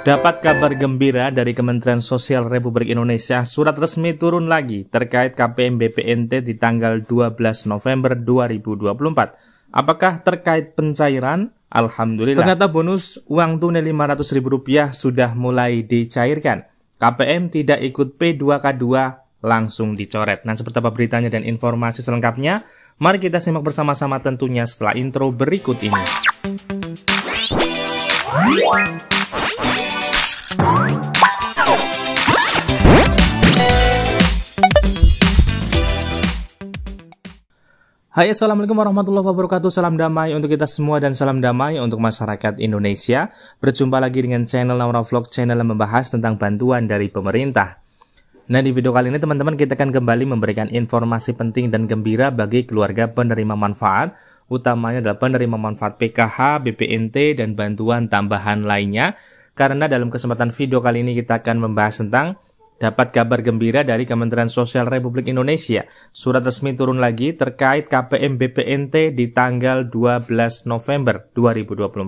Dapat kabar gembira dari Kementerian Sosial Republik Indonesia, surat resmi turun lagi terkait KPM BPNT di tanggal 12 November 2024. Apakah terkait pencairan? Alhamdulillah. Ternyata bonus uang tunai rp rupiah sudah mulai dicairkan. KPM tidak ikut P2K2 langsung dicoret. Nah, seperti apa beritanya dan informasi selengkapnya? Mari kita simak bersama-sama tentunya setelah intro berikut ini. Hai Assalamualaikum warahmatullahi wabarakatuh Salam damai untuk kita semua dan salam damai untuk masyarakat Indonesia Berjumpa lagi dengan channel Naura Vlog Channel yang membahas tentang bantuan dari pemerintah Nah di video kali ini teman-teman kita akan kembali memberikan informasi penting dan gembira bagi keluarga penerima manfaat Utamanya adalah penerima manfaat PKH, BPNT, dan bantuan tambahan lainnya Karena dalam kesempatan video kali ini kita akan membahas tentang Dapat kabar gembira dari Kementerian Sosial Republik Indonesia. Surat resmi turun lagi terkait KPM BPNT di tanggal 12 November 2024.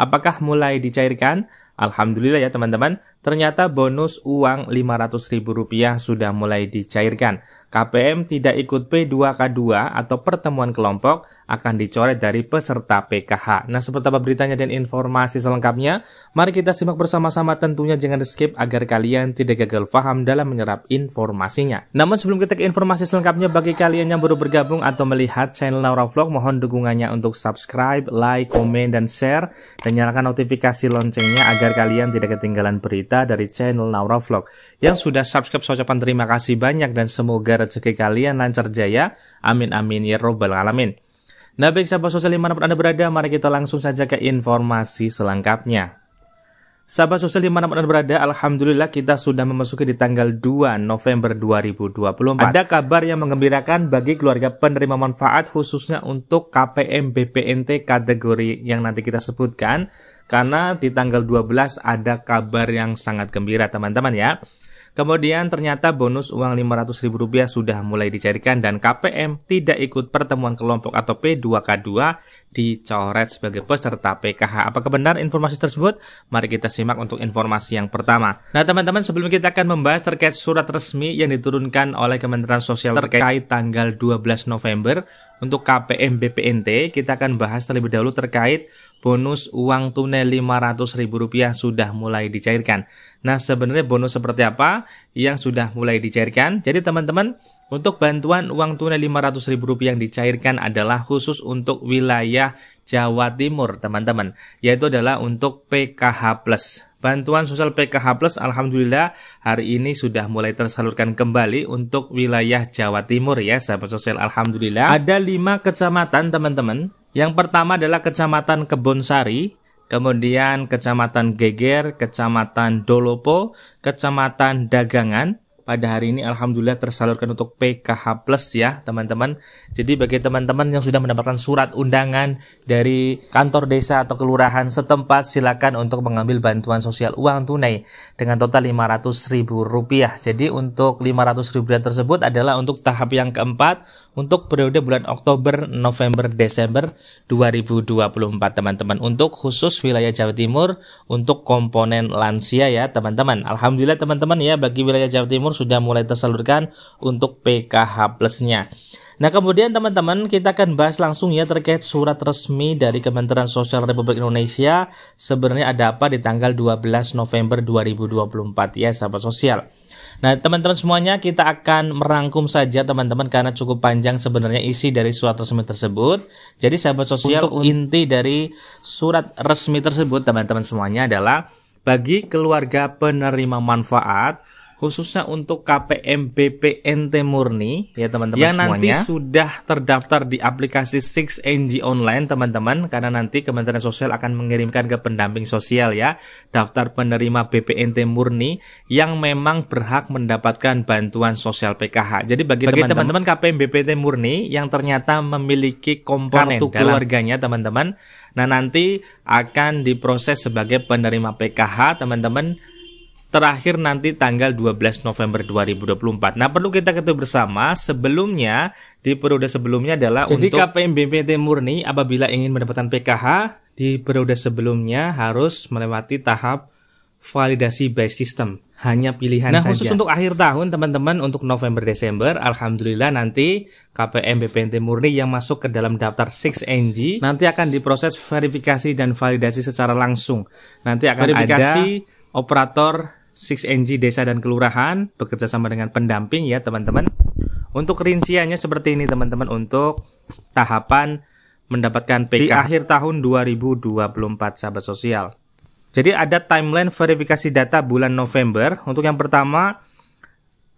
Apakah mulai dicairkan? Alhamdulillah ya teman-teman, Ternyata bonus uang Rp500.000 sudah mulai dicairkan. KPM tidak ikut P2K2 atau pertemuan kelompok akan dicoret dari peserta PKH. Nah, seperti apa beritanya dan informasi selengkapnya? Mari kita simak bersama-sama tentunya jangan di skip agar kalian tidak gagal paham dalam menyerap informasinya. Namun sebelum kita ke informasi selengkapnya bagi kalian yang baru bergabung atau melihat channel Laura Vlog, mohon dukungannya untuk subscribe, like, komen, dan share dan nyalakan notifikasi loncengnya agar kalian tidak ketinggalan berita kita dari channel Naura Vlog yang sudah subscribe saya ucapkan terima kasih banyak dan semoga rezeki kalian lancar jaya amin amin ya robbal alamin nah baik sahabat sosial dimanapun anda berada mari kita langsung saja ke informasi selengkapnya Sahabat sosial dimanapun Anda berada, Alhamdulillah kita sudah memasuki di tanggal 2 November 2024. Ada kabar yang mengembirakan bagi keluarga penerima manfaat khususnya untuk KPM BPNT kategori yang nanti kita sebutkan. Karena di tanggal 12 ada kabar yang sangat gembira teman-teman ya. Kemudian ternyata bonus uang Rp500.000 sudah mulai dicarikan dan KPM tidak ikut pertemuan kelompok atau P2K2 dicoret sebagai peserta PKH. Apakah benar informasi tersebut? Mari kita simak untuk informasi yang pertama. Nah teman-teman sebelum kita akan membahas terkait surat resmi yang diturunkan oleh Kementerian Sosial terkait tanggal 12 November untuk KPM BPNT, kita akan bahas terlebih dahulu terkait bonus uang tunai Rp500.000 sudah mulai dicairkan. Nah, sebenarnya bonus seperti apa yang sudah mulai dicairkan? Jadi teman-teman, untuk bantuan uang tunai Rp500.000 yang dicairkan adalah khusus untuk wilayah Jawa Timur, teman-teman. Yaitu adalah untuk PKH+. Plus Bantuan sosial PKH Plus alhamdulillah hari ini sudah mulai tersalurkan kembali untuk wilayah Jawa Timur ya sahabat sosial alhamdulillah. Ada 5 kecamatan teman-teman yang pertama adalah Kecamatan Kebonsari, kemudian Kecamatan Geger, Kecamatan Dolopo, Kecamatan Dagangan, pada hari ini alhamdulillah tersalurkan untuk PKH Plus ya teman-teman. Jadi bagi teman-teman yang sudah mendapatkan surat undangan dari kantor desa atau kelurahan setempat silakan untuk mengambil bantuan sosial uang tunai dengan total rp rupiah. Jadi untuk Rp500.000 tersebut adalah untuk tahap yang keempat untuk periode bulan Oktober, November, Desember 2024 teman-teman. Untuk khusus wilayah Jawa Timur untuk komponen lansia ya teman-teman. Alhamdulillah teman-teman ya bagi wilayah Jawa Timur pun sudah mulai tersalurkan untuk PKH plusnya. Nah kemudian teman-teman kita akan bahas langsung ya terkait surat resmi dari Kementerian Sosial Republik Indonesia sebenarnya ada apa di tanggal 12 November 2024 ya sahabat sosial. Nah, teman-teman semuanya kita akan merangkum saja teman-teman karena cukup panjang sebenarnya isi dari surat resmi tersebut. Jadi sahabat sosial Untuk inti dari surat resmi tersebut teman-teman semuanya adalah bagi keluarga penerima manfaat khususnya untuk KPM BPNT murni ya teman-teman yang semuanya. nanti sudah terdaftar di aplikasi Six ng online teman-teman karena nanti Kementerian Sosial akan mengirimkan ke pendamping sosial ya daftar penerima BPNT murni yang memang berhak mendapatkan bantuan sosial PKH. Jadi bagi, teman-teman KPM BPNT murni yang ternyata memiliki komponen kartu keluarganya teman-teman, nah nanti akan diproses sebagai penerima PKH teman-teman terakhir nanti tanggal 12 November 2024. Nah, perlu kita ketahui bersama, sebelumnya di periode sebelumnya adalah Jadi untuk KPM murni apabila ingin mendapatkan PKH di periode sebelumnya harus melewati tahap validasi by system. Hanya pilihan nah, saja. Nah, khusus untuk akhir tahun teman-teman untuk November Desember, alhamdulillah nanti KPM BPNT murni yang masuk ke dalam daftar 6NG nanti akan diproses verifikasi dan validasi secara langsung. Nanti akan verifikasi ada operator 6NG Desa dan Kelurahan bekerja sama dengan pendamping ya teman-teman. Untuk rinciannya seperti ini teman-teman untuk tahapan mendapatkan PK di akhir tahun 2024 sahabat sosial. Jadi ada timeline verifikasi data bulan November. Untuk yang pertama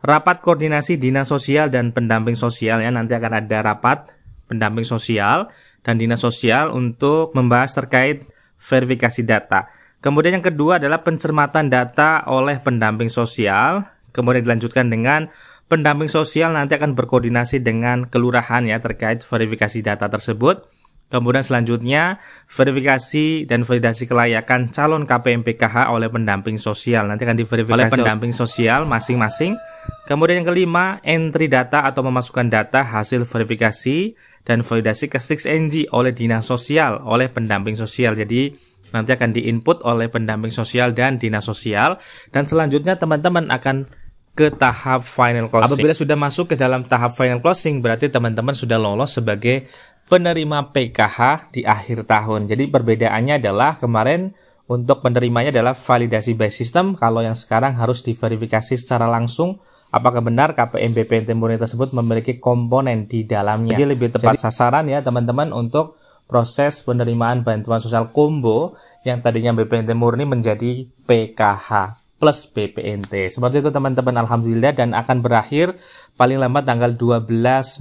rapat koordinasi dinas sosial dan pendamping sosial ya nanti akan ada rapat pendamping sosial dan dinas sosial untuk membahas terkait verifikasi data. Kemudian yang kedua adalah pencermatan data oleh pendamping sosial, kemudian dilanjutkan dengan pendamping sosial nanti akan berkoordinasi dengan kelurahan ya terkait verifikasi data tersebut. Kemudian selanjutnya verifikasi dan validasi kelayakan calon KPMPKH oleh pendamping sosial nanti akan diverifikasi oleh pendamping sosial masing-masing. Kemudian yang kelima, entry data atau memasukkan data hasil verifikasi dan validasi ke 6NG oleh dinas sosial oleh pendamping sosial. Jadi nanti akan diinput oleh pendamping sosial dan dinas sosial dan selanjutnya teman-teman akan ke tahap final closing. Apabila sudah masuk ke dalam tahap final closing berarti teman-teman sudah lolos sebagai penerima PKH di akhir tahun. Jadi perbedaannya adalah kemarin untuk penerimanya adalah validasi by system, kalau yang sekarang harus diverifikasi secara langsung apakah benar KPM BPN Murni tersebut memiliki komponen di dalamnya. Jadi lebih tepat Jadi, sasaran ya teman-teman untuk proses penerimaan bantuan sosial kombo yang tadinya BPNT murni menjadi PKH plus BPNT. Seperti itu teman-teman alhamdulillah dan akan berakhir paling lambat tanggal 12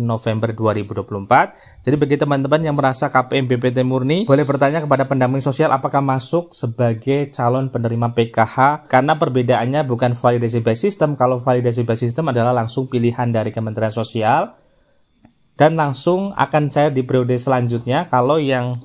November 2024. Jadi bagi teman-teman yang merasa KPM BPNT murni, boleh bertanya kepada pendamping sosial apakah masuk sebagai calon penerima PKH karena perbedaannya bukan validasi by system. Kalau validasi by system adalah langsung pilihan dari Kementerian Sosial, dan langsung akan cair di periode selanjutnya kalau yang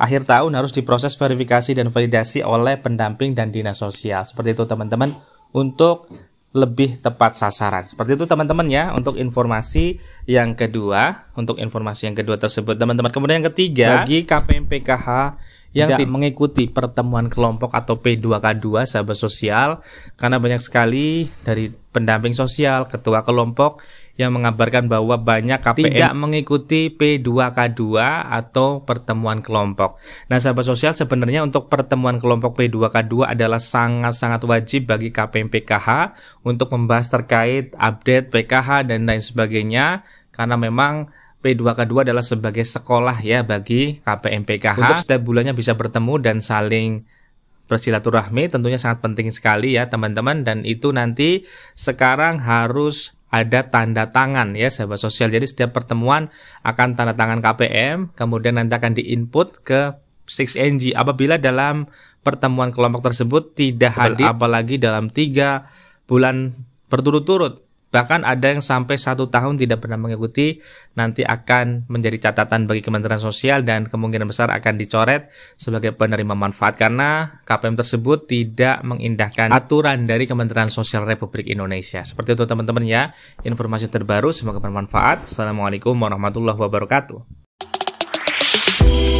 akhir tahun harus diproses verifikasi dan validasi oleh pendamping dan dinas sosial. Seperti itu teman-teman untuk lebih tepat sasaran. Seperti itu teman-teman ya untuk informasi yang kedua, untuk informasi yang kedua tersebut teman-teman. Kemudian yang ketiga, bagi KPM PKH yang tidak mengikuti pertemuan kelompok atau P2K2 sahabat sosial karena banyak sekali dari pendamping sosial, ketua kelompok yang mengabarkan bahwa banyak KPM tidak mengikuti P2K2 atau pertemuan kelompok. Nah, sahabat sosial sebenarnya untuk pertemuan kelompok P2K2 adalah sangat-sangat wajib bagi KPM PKH untuk membahas terkait update PKH dan lain sebagainya karena memang P2K2 adalah sebagai sekolah ya bagi KPM PKH. Untuk setiap bulannya bisa bertemu dan saling bersilaturahmi tentunya sangat penting sekali ya teman-teman dan itu nanti sekarang harus ada tanda tangan ya sahabat sosial. Jadi setiap pertemuan akan tanda tangan KPM, kemudian nanti akan diinput ke 6NG. Apabila dalam pertemuan kelompok tersebut tidak hadir apalagi dalam tiga bulan berturut-turut Bahkan ada yang sampai satu tahun tidak pernah mengikuti, nanti akan menjadi catatan bagi Kementerian Sosial dan kemungkinan besar akan dicoret sebagai penerima manfaat karena KPM tersebut tidak mengindahkan aturan dari Kementerian Sosial Republik Indonesia. Seperti itu teman-teman ya, informasi terbaru semoga bermanfaat. Assalamualaikum warahmatullahi wabarakatuh.